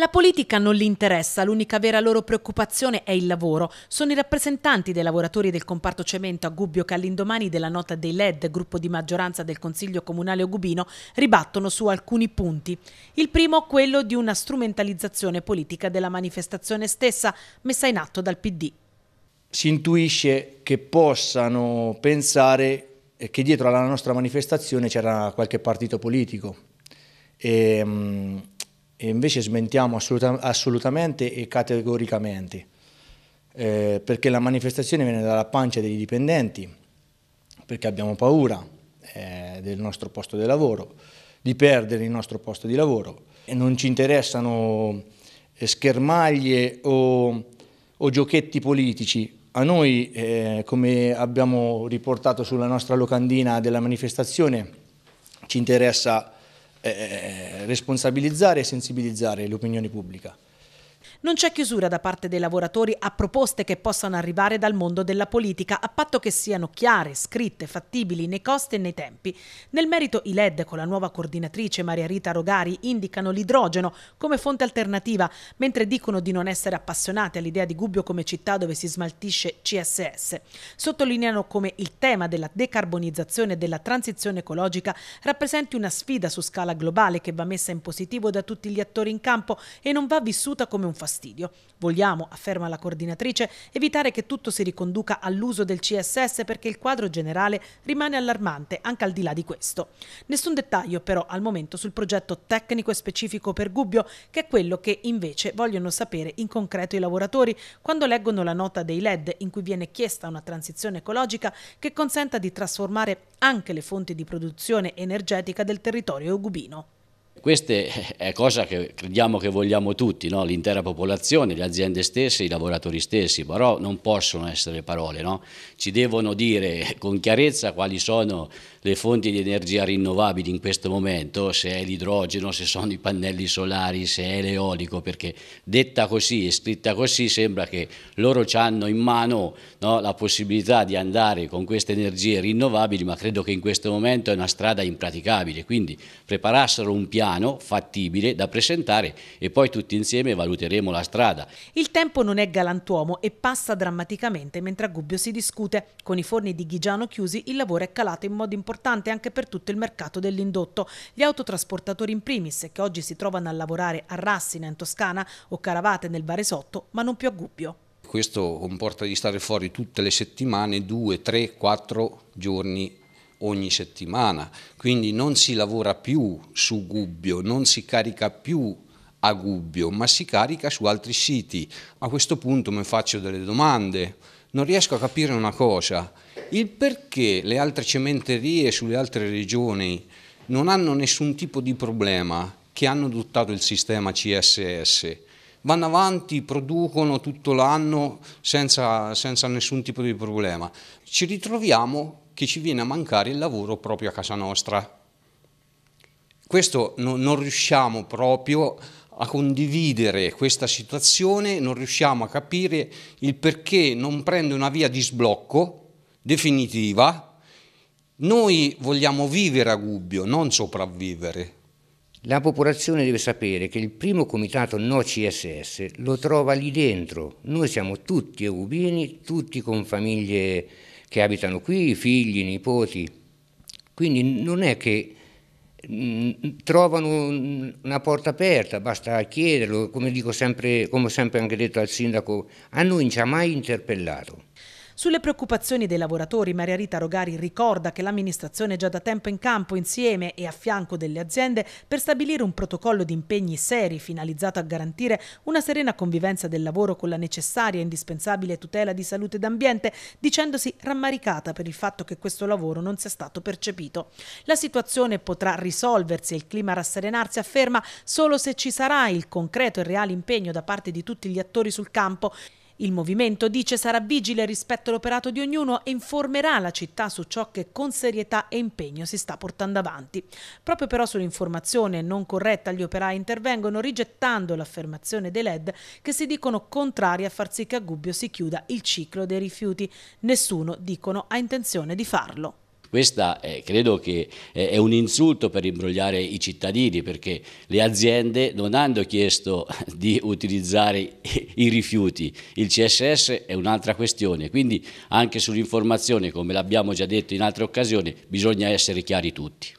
La politica non li interessa, l'unica vera loro preoccupazione è il lavoro. Sono i rappresentanti dei lavoratori del comparto cemento a Gubbio che all'indomani della nota dei LED, gruppo di maggioranza del Consiglio Comunale Ogubino, ribattono su alcuni punti. Il primo quello di una strumentalizzazione politica della manifestazione stessa messa in atto dal PD. Si intuisce che possano pensare che dietro alla nostra manifestazione c'era qualche partito politico. E, ehm, e invece smentiamo assoluta, assolutamente e categoricamente, eh, perché la manifestazione viene dalla pancia dei dipendenti, perché abbiamo paura eh, del nostro posto di lavoro, di perdere il nostro posto di lavoro e non ci interessano eh, schermaglie o, o giochetti politici. A noi, eh, come abbiamo riportato sulla nostra locandina della manifestazione, ci interessa eh, eh, eh, responsabilizzare e sensibilizzare l'opinione pubblica. Non c'è chiusura da parte dei lavoratori a proposte che possano arrivare dal mondo della politica, a patto che siano chiare, scritte, fattibili nei costi e nei tempi. Nel merito i LED con la nuova coordinatrice Maria Rita Rogari indicano l'idrogeno come fonte alternativa, mentre dicono di non essere appassionati all'idea di Gubbio come città dove si smaltisce CSS. Sottolineano come il tema della decarbonizzazione e della transizione ecologica rappresenti una sfida su scala globale che va messa in positivo da tutti gli attori in campo e non va vissuta come un fastidio fastidio. Vogliamo, afferma la coordinatrice, evitare che tutto si riconduca all'uso del CSS perché il quadro generale rimane allarmante anche al di là di questo. Nessun dettaglio però al momento sul progetto tecnico e specifico per Gubbio, che è quello che invece vogliono sapere in concreto i lavoratori quando leggono la nota dei LED in cui viene chiesta una transizione ecologica che consenta di trasformare anche le fonti di produzione energetica del territorio gubino. Questa è cosa che crediamo che vogliamo tutti, no? l'intera popolazione, le aziende stesse, i lavoratori stessi, però non possono essere parole, no? ci devono dire con chiarezza quali sono le fonti di energia rinnovabili in questo momento, se è l'idrogeno, se sono i pannelli solari, se è l'eolico, perché detta così e scritta così sembra che loro ci hanno in mano no? la possibilità di andare con queste energie rinnovabili, ma credo che in questo momento è una strada impraticabile, quindi preparassero un piano piano fattibile da presentare e poi tutti insieme valuteremo la strada. Il tempo non è galantuomo e passa drammaticamente mentre a Gubbio si discute. Con i forni di Ghigiano chiusi il lavoro è calato in modo importante anche per tutto il mercato dell'indotto. Gli autotrasportatori in primis che oggi si trovano a lavorare a Rassina in Toscana o Caravate nel Varesotto ma non più a Gubbio questo comporta di stare fuori tutte le settimane, due, tre, quattro giorni ogni settimana, quindi non si lavora più su Gubbio, non si carica più a Gubbio, ma si carica su altri siti. A questo punto mi faccio delle domande, non riesco a capire una cosa, il perché le altre cementerie sulle altre regioni non hanno nessun tipo di problema che hanno adottato il sistema CSS, vanno avanti, producono tutto l'anno senza, senza nessun tipo di problema. Ci ritroviamo che ci viene a mancare il lavoro proprio a casa nostra. Questo no, non riusciamo proprio a condividere questa situazione, non riusciamo a capire il perché non prende una via di sblocco definitiva. Noi vogliamo vivere a Gubbio, non sopravvivere. La popolazione deve sapere che il primo comitato no CSS lo trova lì dentro. Noi siamo tutti eubini, tutti con famiglie che abitano qui, figli, nipoti. Quindi non è che mm, trovano una porta aperta, basta chiederlo, come dico sempre, come ho sempre anche detto al sindaco, a noi non ci ha mai interpellato. Sulle preoccupazioni dei lavoratori, Maria Rita Rogari ricorda che l'amministrazione è già da tempo in campo insieme e a fianco delle aziende per stabilire un protocollo di impegni seri finalizzato a garantire una serena convivenza del lavoro con la necessaria e indispensabile tutela di salute ed ambiente, dicendosi rammaricata per il fatto che questo lavoro non sia stato percepito. La situazione potrà risolversi e il clima rasserenarsi, afferma, solo se ci sarà il concreto e reale impegno da parte di tutti gli attori sul campo. Il movimento, dice, sarà vigile rispetto all'operato di ognuno e informerà la città su ciò che con serietà e impegno si sta portando avanti. Proprio però sull'informazione non corretta gli operai intervengono rigettando l'affermazione dei LED che si dicono contrari a far sì che a Gubbio si chiuda il ciclo dei rifiuti. Nessuno, dicono, ha intenzione di farlo. Questa è, eh, credo che eh, è un insulto per imbrogliare i cittadini perché le aziende non hanno chiesto di utilizzare i rifiuti, il CSS è un'altra questione, quindi anche sull'informazione come l'abbiamo già detto in altre occasioni bisogna essere chiari tutti.